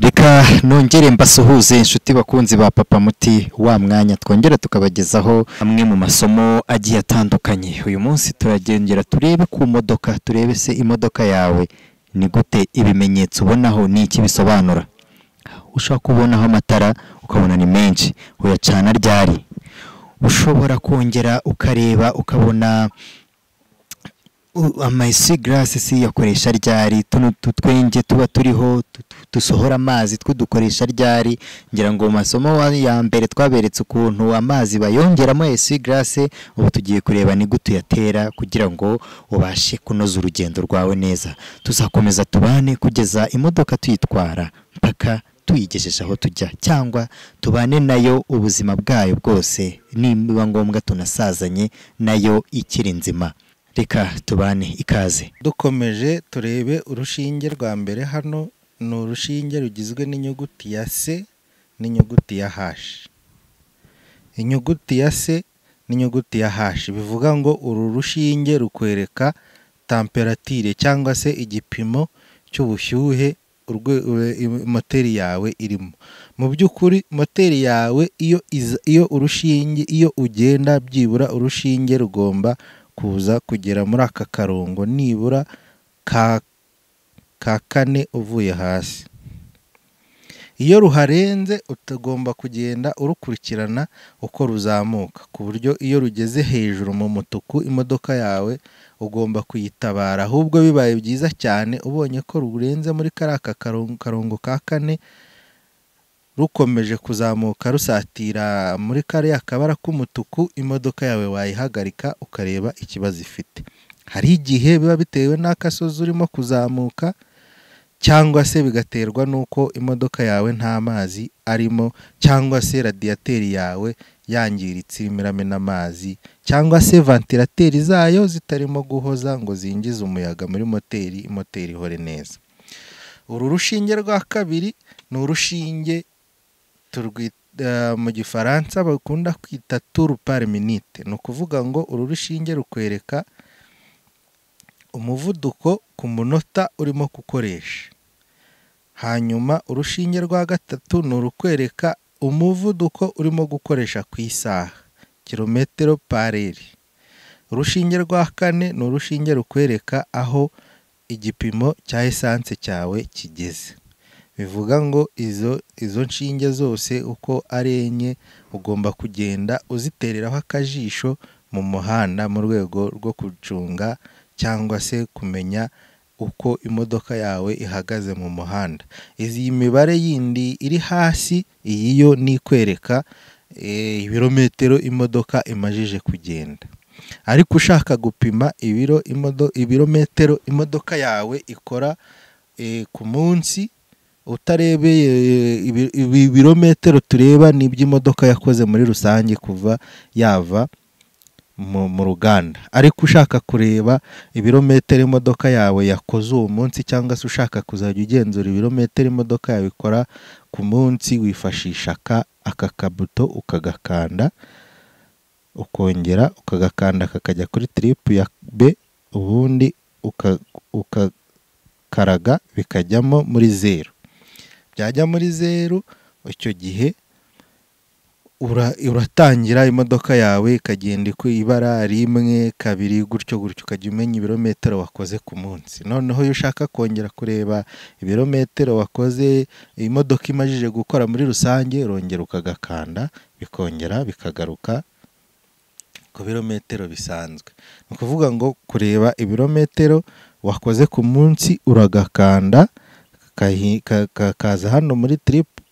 reka nongere mbasuhuze inshuti bakunzi ba papa muti wa mwanya twongere tukabagezaho amwe mu masomo agiye atandukanye uyu munsi turagengera turebe ku modoka turebe se imodoka yawe ni gute ibimenyetso ubonaho ni iki bisobanura ushobora kubonaho amatara ukabona ni menshi uyacana ryari ushobora kongera ukareba ukabona amayisi garasi si yakoresha ryari tuno tutwenge tuba turiho dusohora amazi twudukoresha ryari ngira ngo mu masomo ya mbere twaberetse ukuntu amazi bayongeramo esi garase ubu tugiye kureba ni gute uyatera kugira ngo ubashe kunoza urugendo rwawe neza tuzakomeza tubane kugeza imodoka tuyitwara mpaka tuyigejeje aho tujya cyangwa tubane nayo ubuzima bwayo bwose niba ngombwa tunasazanye nayo ikiri nzima reka tubane ikaze dukomeje turebe urushinge rwa mbere hano ni urushinge rugizwe n'inyuguti ya se n'inyuguti ya h inyuguti ya se n'inyuguti ya h bivuga ngo uru rushinge rukwereka tamperatire cyangwa se igipimo cy'ubushyuhe moteri yawe irimo mu by'ukuri moteri yawe iyo urushinge iyo ugenda byibura urushinge rugomba kuza kugera muri aka karongo nibura ka ka kane uvuye hasi iyo ruharenze utagomba kugenda urukurikirana uko ruzamuka ku buryo iyo rugeze hejuru mu mutuku imodoka yawe ugomba kuyitabara ahubwo bibaye byiza cyane ubonye ko rurenze muri kariya karongo ka kane rukomeje kuzamuka rusatira muri kariya kabara k'umutuku imodoka yawe wayihagarika ukareba ikibazo ifite hari igihe biba bitewe n'akasozi urimo kuzamuka cyangwa se bigaterwa n'uko imodoka yawe nta mazi arimo cyangwa se radiyateri yawe yangiritse irimo iramena amazi cyangwa se vantilateri zayo zitarimo guhoza ngo zinjize umuyaga muri moteri moteri ihore neza uru rushinge rwa kabiri ni urushinge Eh, mu gifaransa bakunda kwita turu pariminite ni ukuvuga ngo uru rushinge rukwereka umuvuduko ku munota urimo gukoresha hanyuma urushinge rwa gatatu ni urukwereka umuvuduko urimo gukoresha ku isaha kilometero pareri urushinge rwa kane ni urushinge rukwereka aho igipimo cya esanse cyawe kigeze bivuga ngo izo izo nshinge zose uko ari enye ugomba kugenda uzitereraho akajisho mu muhanda mu rwego rwo gucunga cyangwa se kumenya uko imodoka yawe ihagaze mu muhanda izi mibare yindi iri hasi iyi yo ni ikwereka eh, ibirometero imodoka imajije kugenda ariko ushaka gupima ibiro ibirometero imodoka yawe ikora eh, ku munsi utarebeye eh, ibi birometero tureba ni iby'imodoka yakoze muri rusange kuva yava mu ruganda ariko ushaka kureba ibirometero imodoka yawe yakoze uwo munsi cyangwa se ushaka kuzajya ugenzura ibirometero imodoka yawe ikora ku munsi wifashisha aka kabuto ukagakanda ukongera ukagakanda kakajya kuri tiripu ya b ubundi ukakaraga bikajyamo muri zeru byajya muri zeru icyo gihe uratangira imodoka yawe ikagenda ku ibara rimwe kabiri gutyo gutyo ukajya umenya ibirometero wakoze ku munsi noneho iyo ushaka kongera kureba ibirometero wakoze imodoka imajije gukora muri rusange urongera ukagakanda bikongera bikagaruka ku birometero bisanzwe ni ukuvuga ngo kureba ibirometero wakoze ku munsi uragakanda kakaza hano muri tiripu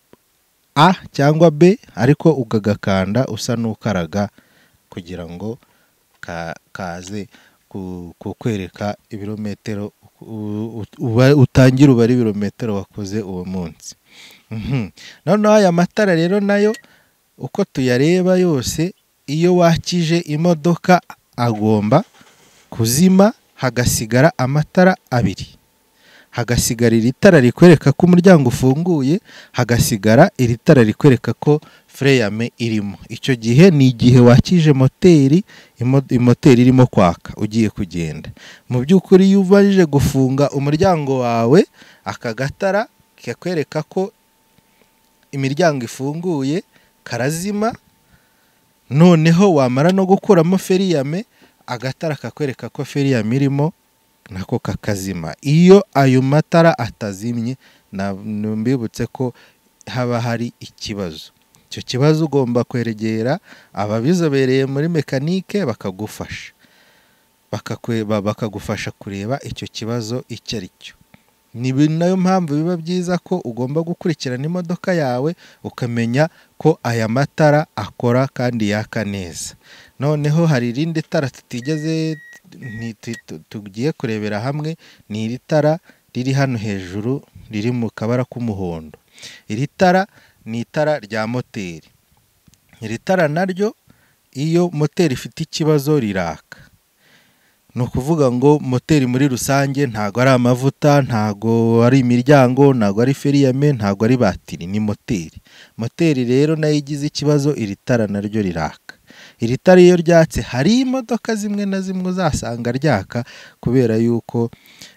a cyangwa b ariko ukagakanda usa n'ukaraga kugira ngo kaze kukwereka ibirometero utangira ubare ibirometero wakoze uwo munsi mhm. noneho aya matara rero nayo uko tuyareba yose iyo wakije imodoka agomba kuzima hagasigara amatara abiri hagasigarira itara rikwereka ko umuryango ufunguye hagasigara iri tara rikwereka ko fureyame irimo icyo gihe ni igihe wakije moteri moteri irimo kwaka ugiye kugenda mu by'ukuri iyo ubajije gufunga umuryango wawe aka gatara kakwereka ko imiryango ifunguye karazima noneho wamara no gukuramo feriyame agatara kakwereka ko feriyame irimo nako kakazima iyo ayo matara atazimye mbibutse ko haba hari ikibazo icyo kibazo ugomba kweregera ababizobereye muri mekanike bakagufasha bakagufasha kureba icyo kibazo icyo ari cyo ni nayo mpamvu biba byiza ko ugomba gukurikirana imodoka yawe ukamenya ko aya matara akora kandi yaka neza noneho hari irindi tara tutigeze tugiye kurebera hamwe ni iri tara riri hano hejuru riri mu kabara k'umuhondo iri tara ni itara rya moteri iri tara naryo iyo moteri ifite ikibazo riraka ni ukuvuga ngo moteri muri rusange ntago ari amavuta ntago ari imiryango ntago ari feriyame ntago ari batiri ni moteri moteri rero nayo igize ikibazo iri tara naryo riraka iri tara iyo ryatse hari imodoka zimwe na zimwe uzasanga ryaka kubera yuko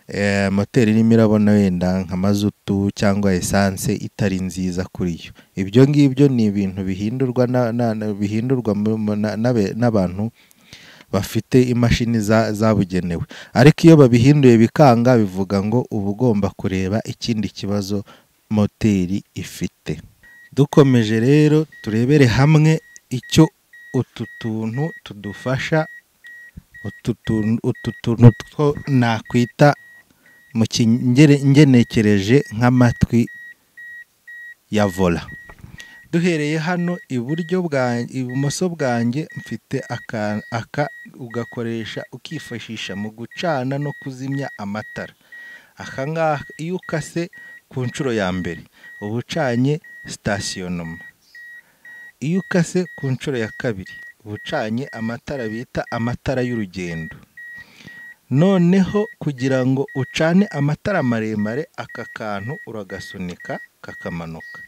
eh, moteri irimo irabona wenda nka mazutu cyangwa esanse itari nziza kuri yo ibyo ngibyo ni ibintu bihindurwa bihindurwa n'abantu bafite imashini zabugenewe ariko iyo babihinduye bikanga bivuga ngo uba ugomba kureba ikindi kibazo moteri ifite dukomeje rero turebere hamwe icyo utu tuntu tudufasha utu tuntu two nakwita mu ngenekereje nk'amatwi ya vola duhereye hano iburyo ibumoso bwanjye mfite aka ugakoresha ukifashisha mu gucana no kuzimya amatara aha ngaha iyo ukase ku nshuro ya mbere uba ucanye sitasiyo noma Iyo ukase ku nshuro ya kabiri uba amatara bita amatara y'urugendo, noneho kugira ngo ucane amatara maremare aka kantu uragasunika kakamanuka,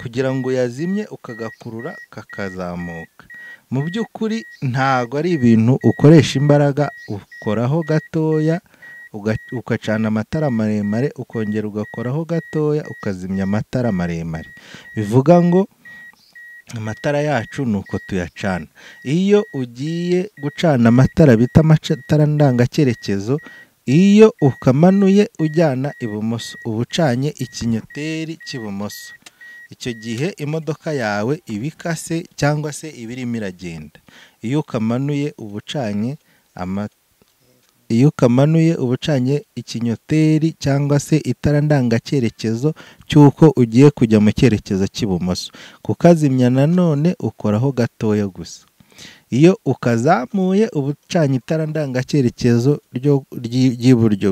kugira ngo uyazimye ukagakurura kakazamuka, mu by'ukuri ntago ari ibintu ukoresha imbaraga ukoraho gatoya ugacana amatara maremare ukongera ugakoraho gatoya ukazimya amatara maremare, bivuga ngo amatara yacu ni uko tuyacana iyo ugiye gucana amatara bita amatara ndangacyerekezo iyo ukamanuye ujyana ibumoso uba ucanye ikinyoteri cy'ibumoso icyo gihe imodoka yawe iba ikase cyangwa se iba irimo iragenda iyo ukamanuye uba ucanye iyo kamanuye uba ucanye ikinyoteri cyangwa se itara ndangacyerekezo cy'uko ugiye kujya mu cyerekezo cy'ibumoso, kukazimya nanone ukoraho gatoya gusa. iyo ukazamuye uba ucanye itara ndangacyerekezo ry'iburyo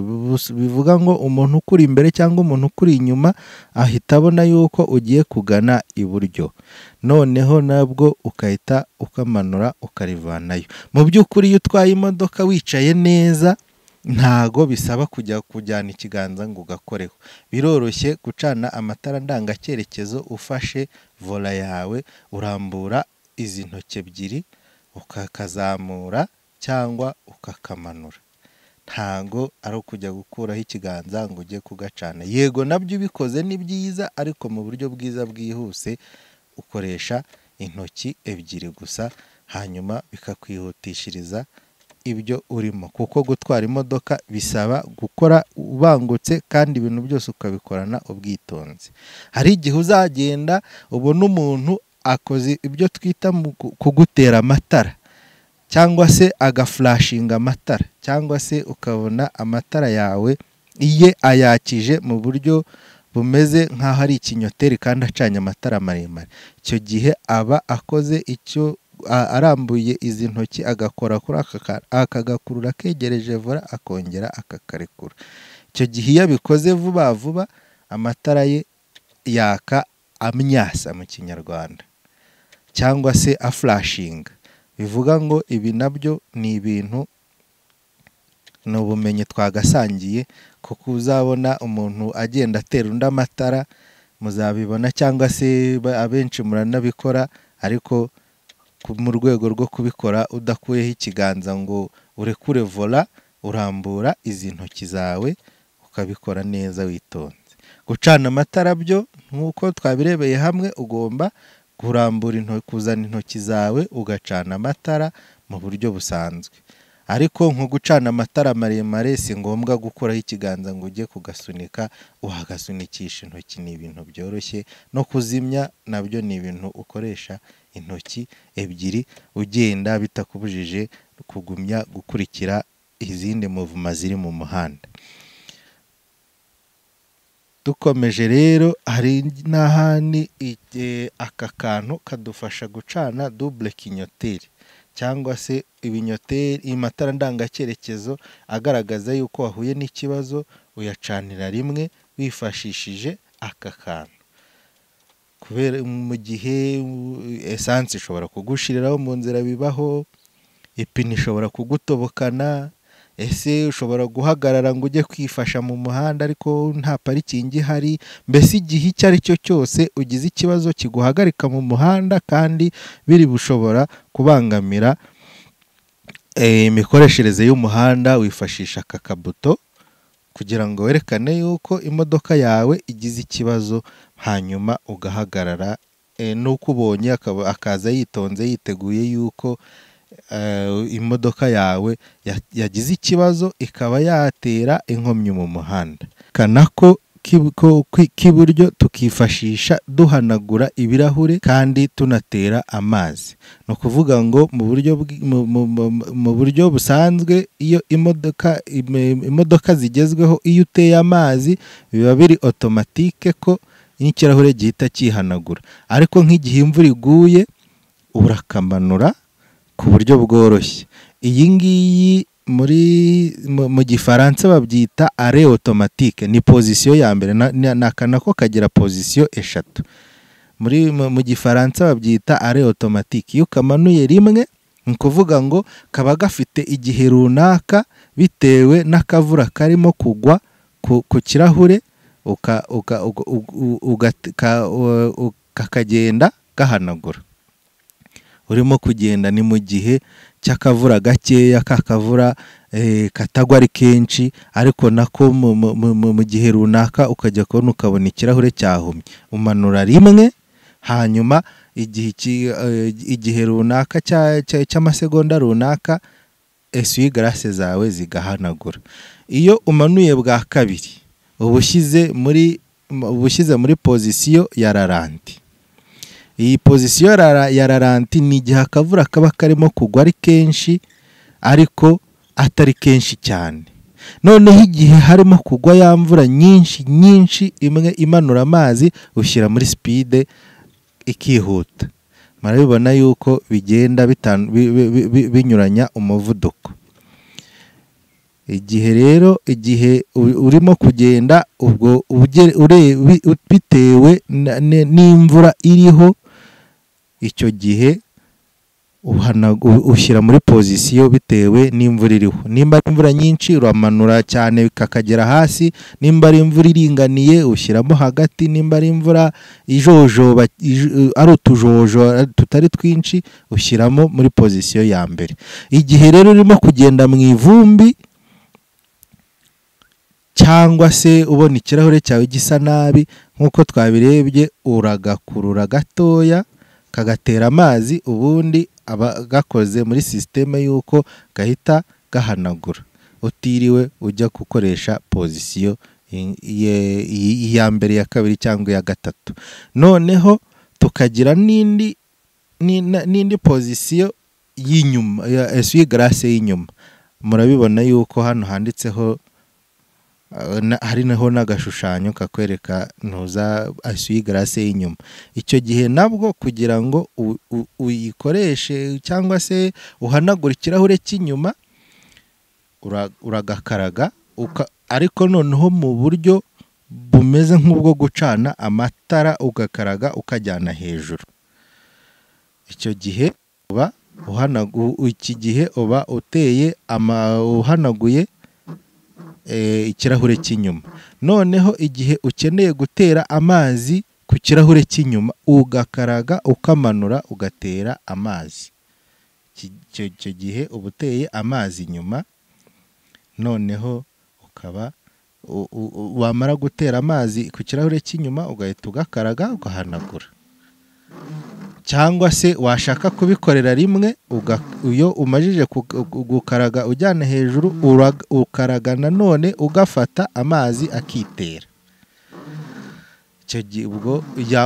bivuga ngo umuntu ukuri imbere cyangwa umuntu ukuri inyuma ahita abona yuko ugiye kugana iburyo noneho nabwo ukahita ukamanura ukarivanayo mu by'ukuri iyo utwaye imodoka wicaye neza ntago bisaba kujya kujyana ikiganza ngo ugakoreho biroroshye gucana amatara ndangacyerekezo ufashe vola yawe urambura izi ntoki ebyiri ukakazamura cyangwa ukakamanura ntago ari ukujya gukuraho ikiganza ngo ujye kugacana yego nabyo ubikoze ni byiza ariko mu buryo bwiza bwihuse ukoresha intoki ebyiri gusa hanyuma bikakwihutishiriza ibyo urimo kuko gutwara imodoka bisaba gukora ubangutse kandi ibintu byose ukabikorana ubwitonzi hari igihe uzagenda ubona umuntu akoze ibyo twita mu kugutera amatara cyangwa se agafulashinga amatara cyangwa se ukabona amatara yawe iye ayakije mu buryo bumeze nk'aho ari ikinyoteri kandi acanye amatara maremare icyo gihe aba akoze icyo arambuye izi ntoki agakora kuri aka akagakurura kegereje vora akongera akakarekura icyo gihe iyo abikoze vuba vuba amatara ye yaka amyasa mu kinyarwanda cyangwa se afurashinga bivuga ngo ibi nabyo ni ibintu ni ubumenyi twagasangiye kuko uzabona umuntu agenda atera undi amatara muzabibona cyangwa se abenshi muranabikora ariko mu rwego rwo kubikora udakuyeho ikiganza ngo urekure vola urambura izi ntoki zawe ukabikora neza witonze gucana amatara byo nk'uko twabirebeye hamwe ugomba kurambura kuzana intoki zawe ugacana amatara mu buryo busanzwe ariko nko gucana amatara maremare si ngombwa gukuraho ikiganza ngo ujye kugasunika wagasunikisha intoki ni ibintu byoroshye no kuzimya nabyo ni ibintu ukoresha intoki ebyiri ugenda bitakubujije kugumya gukurikira izindi muvuma ziri mu muhanda. dukomeje rero hari n'ahandi aka kantu kadufasha gucana dubule kinyoteri cyangwa se ibinyoteri amatara ndangacyerekezo agaragaza yuko wahuye n'ikibazo uyacanira rimwe wifashishije aka kantu kubera mu gihe esanse ishobora kugushiriraho mu nzira bibaho ipine ishobora kugutobokana ese ushobora guhagarara ngo ujye kwifasha mu muhanda ariko nta parikingi ihari mbese igihe icyo ari cyo cyose ugize ikibazo kiguhagarika mu muhanda kandi biri bushobora kubangamira eh, imikoreshereze y'umuhanda wifashisha aka kabuto kugira ngo werekane yuko imodoka yawe igize ikibazo hanyuma ugahagarara eh, n'uko ubonye akaza yitonze yiteguye yuko Eh, imodoka yawe yagize ikibazo ikaba yatera inkomyi mu muhanda kana ko k'iburyo tukifashisha duhanagura ibirahure kandi tunatera amazi ni ukuvuga ngo mu buryo mu buryo busanzwe iyo imodoka imodoka zigezweho iyo uteye amazi biba biri otomatike ko n'ikirahure gihita cyihanagura ariko nk'igihe imvura iguye urakamanura ku buryo bworoshye iyi ngiyi muri mu gifaransa babyita are otomatike ni pozisiyo ya mbere ni akana ko kagira pozisiyo eshatu muri mu gifaransa babyita are otomatike iyo ukamanuye rimwe ni ukuvuga ngo kaba gafite igihe runaka bitewe n'akavura karimo kugwa ku kirahure kakagenda gahanagura urimo kugenda ni mu gihe cy'akavura gakeya kakavura eh, katagwa ari kenshi ariko nako mu gihe runaka ukajya kubona ukabona ikirahure cyahumye umanura rimwe hanyuma igihe eh, runaka cy'amasegonda runaka esuwi eh, garase zawe zigahanagura iyo umanuye bwa kabiri uba ushyize muri pozisiyo ya rarante iyi pozisiyo ya raranti ni igihe akavura kaba karimo kugwa ari kenshi ariko atari kenshi cyane noneho igihe harimo kugwa ya mvura nyinshi nyinshi imwe imanura amazi ushyira muri sipide ikihuta murabibona yuko bigenda binyuranya umuvuduko igihe rero igihe urimo kugenda ubwo bitewe n'imvura iriho icyo gihe ushyira muri pozisiyo bitewe n'imvura iriho nimba ari imvura nyinshi uramanura cyane kakagera hasi nimba ari imvura iringaniye ushyiramo hagati nimba ari imvura ijojoba ari utujojo tutari twinshi ushyiramo muri pozisiyo ya mbere igihe rero urimo kugenda mu ivumbi cyangwa se ubona ikirahure cyawe gisa nabi nk'uko twabirebye uragakurura gatoya kagatera amazi ubundi aba gakoze muri sisiteme y'uko gahita gahanagura utiriwe ujya gukoresha pozisiyo iya mbere ya kabiri cyangwa iya gatatu noneho tukagira n'indi n'indi pozisiyo y'inyuma ya esi eh, garase y'inyuma murabibona yuko hano handitseho hari naho n'agashushanyo kakwereka ntuza asuye garase y'inyuma icyo gihe nabwo kugira ngo uyikoreshe cyangwa se uhanagure ikirahure cy'inyuma uragakaraga ariko noneho mu buryo bumeze nk'ubwo gucana amatara ugakaraga ukajyana hejuru icyo gihe uba iki gihe uba uteye uhanaguye Eh, ikirahure cy'inyuma noneho igihe ukeneye gutera amazi ku kirahure cy'inyuma ugakaraga ukamanura ugatera amazi icyo gihe uba uteye amazi inyuma noneho ukaba wamara gutera amazi ku kirahure cy'inyuma ugahita ugakaraga ugahanagura cyangwa se washaka kubikorera rimwe iyo umajije gukaraga ujyana hejuru ukaraga nanone ugafata amazi akitera icyo gihe ubwo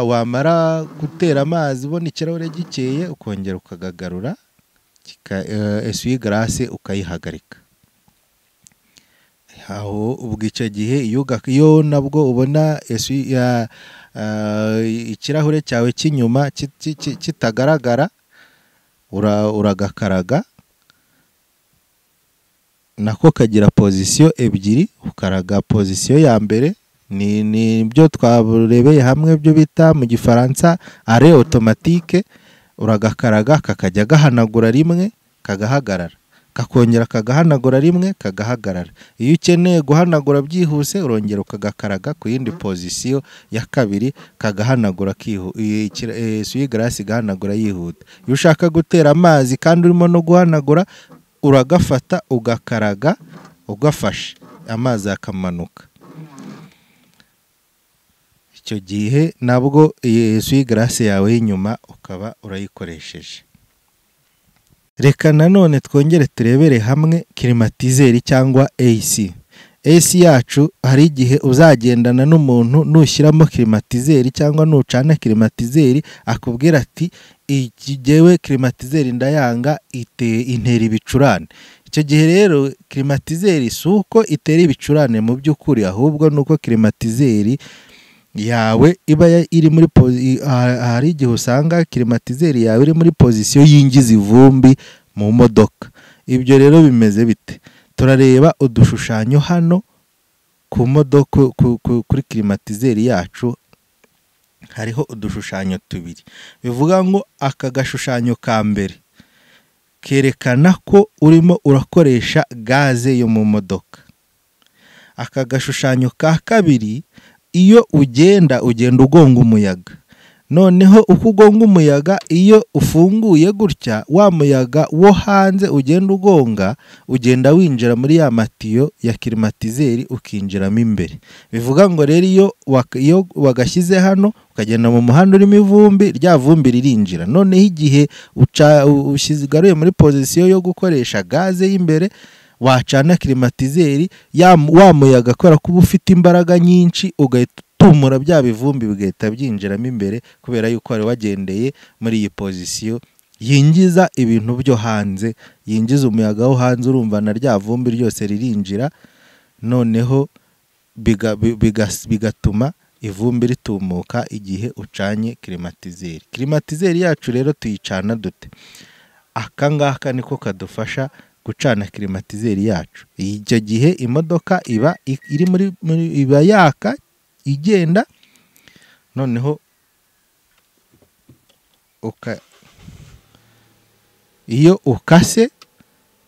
wamara gutera amazi ubona ikirahure gikeye ukongera ukagagarura eh, esuwi garase ukayihagarika aho ubwo icyo gihe iyo nabwo ubona Eh, ikirahure cyawe cy'inyuma kitagaragara uragakaraga nako kagira pozisiyo ebyiri ukaraga pozisiyo ya mbere ni ibyo twarebeye hamwe byo bita mu gifaransa are otomatike uragakaraga kakajya gahanagura rimwe kagahagarara kakongera kagahanagura rimwe kagahagarara iyo ukeneye guhanagura byihuse urongera ukagakaraga ku yindi mm-hmm. pozisiyo ya kabiri kagahanagura e, suyigarasi igahanagura yihuta iyo ushaka gutera amazi kandi urimo no guhanagura uragafata ugakaraga ugafashe amazi akamanuka icyo gihe nabwo e, suyigarasi yawe y'inyuma ukaba urayikoresheje reka nanone twongere turebere hamwe kirimatizeri cyangwa AC AC yacu hari igihe uzagendana n'umuntu nushyiramo kirimatizeri cyangwa nucana kirimatizeri akubwira ati ikigewe kirimatizeri ndayanga iteye intera ibicurane icyo gihe rero kirimatizeri si uko itera ibicurane mu by'ukuri ahubwo ni uko kirimatizeri yawe iba iri muri hari igihe usanga kirimatizeri yawe iri muri pozisiyo yinjiza ivumbi mu modoka ibyo rero bimeze bite turareba udushushanyo hano ku modoka kuri kirimatizeri yacu hariho udushushanyo tubiri bivuga ngo aka gashushanyo ka mbere kerekana ko urimo urakoresha gaze yo mu modoka aka gashushanyo ka kabiri iyo ugenda ugenda ugonga umuyaga noneho uko ugonga umuyaga iyo ufunguye gutya wa muyaga wo hanze ugenda ugonga ugenda winjira muri ya matiyo ya kirimatizeri ukinjiramo imbere bivuga ngo rero iyo wagashyize hano ukagenda mu muhanda urimo ivumbi rya vumbi ririnjira noneho igihe ugaruye muri pozisiyo yo gukoresha gaze y'imbere wacana kirimatizeri wa muyaga kubera ko uba ufite imbaraga nyinshi ugahita utumura bya bivumbi bigahita byinjiramo imbere kubera yuko wari wagendeye muri iyi pozisiyo yinjiza ibintu byo hanze yinjiza umuyaga wo hanze urumva na rya vumbi ryose ririnjira noneho bigatuma ivumbi ritumuka igihe ucanye kirimatizeri kirimatizeri yacu rero tuyicana dute aka ngaka niko kadufasha gucana kirimatizeri yacu icyo gihe imodoka iba iri muri iba yaka igenda noneho iyo ukase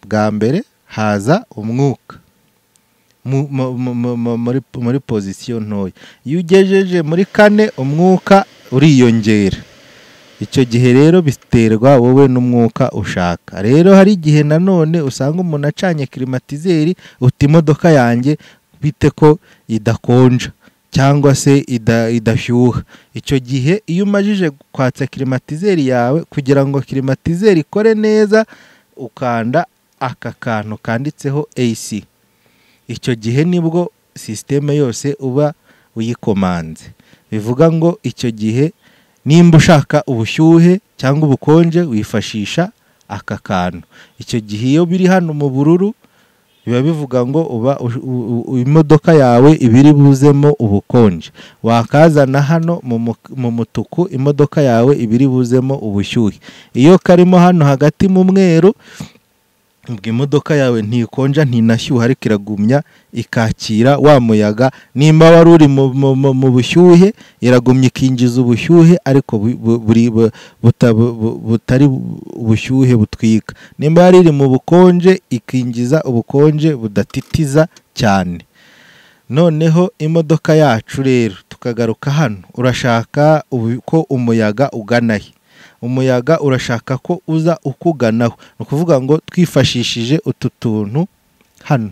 bwa mbere haza umwuka muri pozisiyo ntoya iyo ugejeje muri kane umwuka uriyongera icyo gihe rero biterwa wowe n'umwuka ushaka rero hari igihe nanone usanga umuntu acanye kirimatizeri uti imodoka yanjye bite ko idakonja cyangwa se idashyuha icyo gihe iyo umajije kwatsa kirimatizeri yawe kugira ngo kirimatizeri ikore neza ukanda aka kantu kanditseho AC icyo gihe nibwo sisiteme yose uba uyikomanze bivuga ngo icyo gihe nimba ushaka ubushyuhe cyangwa ubukonje wifashisha aka kantu icyo gihe iyo biri hano mu bururu biba bivuga ngo uba imodoka yawe ibiri buzemo ubukonje wakazana hano mu mutuku imodoka yawe ibiri buzemo ubushyuhe iyo karimo hano hagati mu mweru mbwa imodoka yawe ntikonja ntinashyuha ariko iragumya ikakira wa muyaga nimba wari uri mu bushyuhe iragumya ikinjiza ubushyuhe ariko butari ubushyuhe butwika nimba yari iri mu bukonje ikinjiza ubukonje budatitiza cyane noneho imodoka yacu rero tukagaruka hano urashaka ko umuyaga ugana umuyaga urashaka ko uza ukuganaho ni ukuvuga ngo twifashishije utu tuntu hano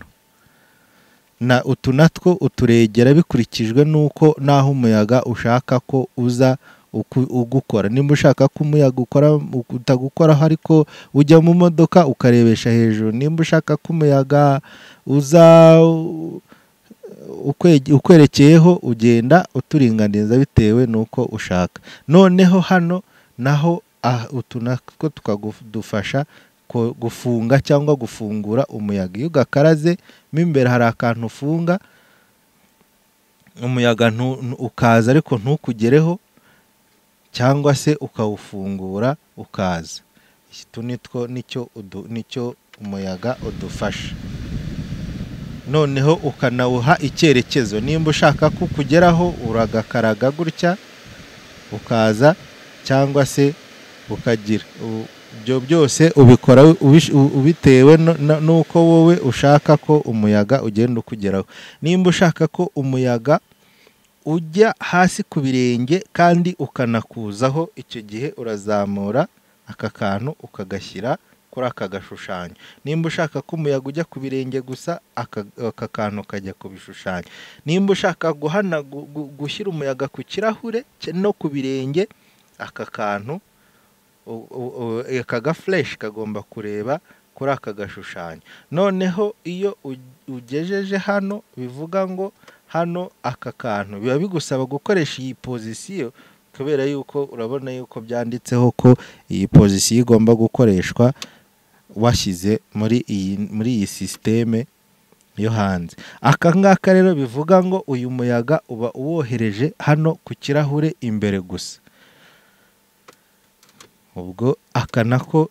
na utu natwo uturegera bikurikijwe n'uko n'aho umuyaga ushaka ko uza ugukora nimba ushaka ko umuyaga ukora utagukoraho ariko ujya mu modoka ukarebesha hejuru nimba ushaka ko umuyaga uza ukwerekeyeho ugenda uturinganiza bitewe n'uko ushaka noneho hano naho ah, utu natwo tukadufasha gufunga cyangwa gufungura umuyaga iyo ugakaraze mo imbere hari akantu ufunga umuyaga ukaza ariko ntukugereho cyangwa se ukawufungura ukaza utu nitwo nicyo nicyo umuyaga udufasha noneho ukanawuha icyerekezo nimba ushaka ko ukugeraho uragakaraga gutya ukaza cyangwa se ukagira ibyo byose ubikora ubitewe n'uko wowe ushaka ko umuyaga ugenda ukugeraho nimba ushaka ko umuyaga ujya hasi ku birenge kandi ukanakuzaho icyo gihe urazamura aka kantu ukagashyira kuri aka gashushanyo nimba ushaka ko umuyaga ujya ku birenge gusa aka kantu kajya ku bishushanyo nimba ushaka guhana gushyira umuyaga ku kirahure no ku birenge aka eh, kantu aka gafureshi kagomba kureba kuri aka gashushanyo noneho iyo ugejeje hano bivuga ngo hano aka kantu biba bigusaba gukoresha iyi pozisiyo kubera yuko urabona yuko byanditseho ko iyi pozisiyo igomba gukoreshwa washyize muri iyi muri iyi sisiteme yo hanze aka ngaka rero bivuga ngo uyu muyaga uba uwohereje hano ku kirahure imbere gusa ubwo aka nako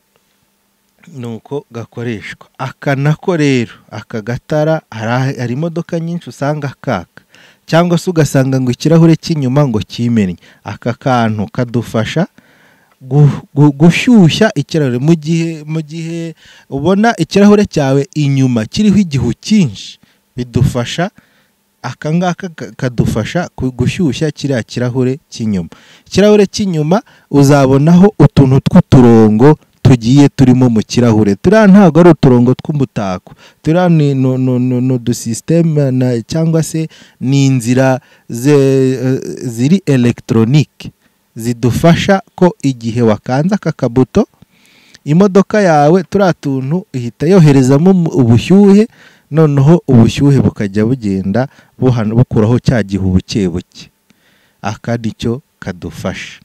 ni uko gakoreshwa aka nako rero aka gatara hari imodoka nyinshi usanga kaka cyangwa se ugasanga ngo ikirahure cy'inyuma ngo kimenye. aka kantu kadufasha gushyushya ikirahure mu gihe mu gihe ubona ikirahure cyawe inyuma kiriho igihu cyinshi bidufasha aka ngaka kadufasha gushyushya kiriya kirahure cy'inyuma ikirahure cy'inyuma uzabonaho utuntu tw'uturongo tugiye turimo mu kirahure turiya ntabwo ari uturongo tw'umutako turiya ni udusisiteme cyangwa se ni inzira eh, ziri elegitoronike zidufasha ko igihe wakanze aka kabuto imodoka yawe turiya tuntu ihita yoherezamo ubushyuhe noneho ubushyuhe bukajya bugenda bukuraho cya gihu buke buke aka ni kadufasha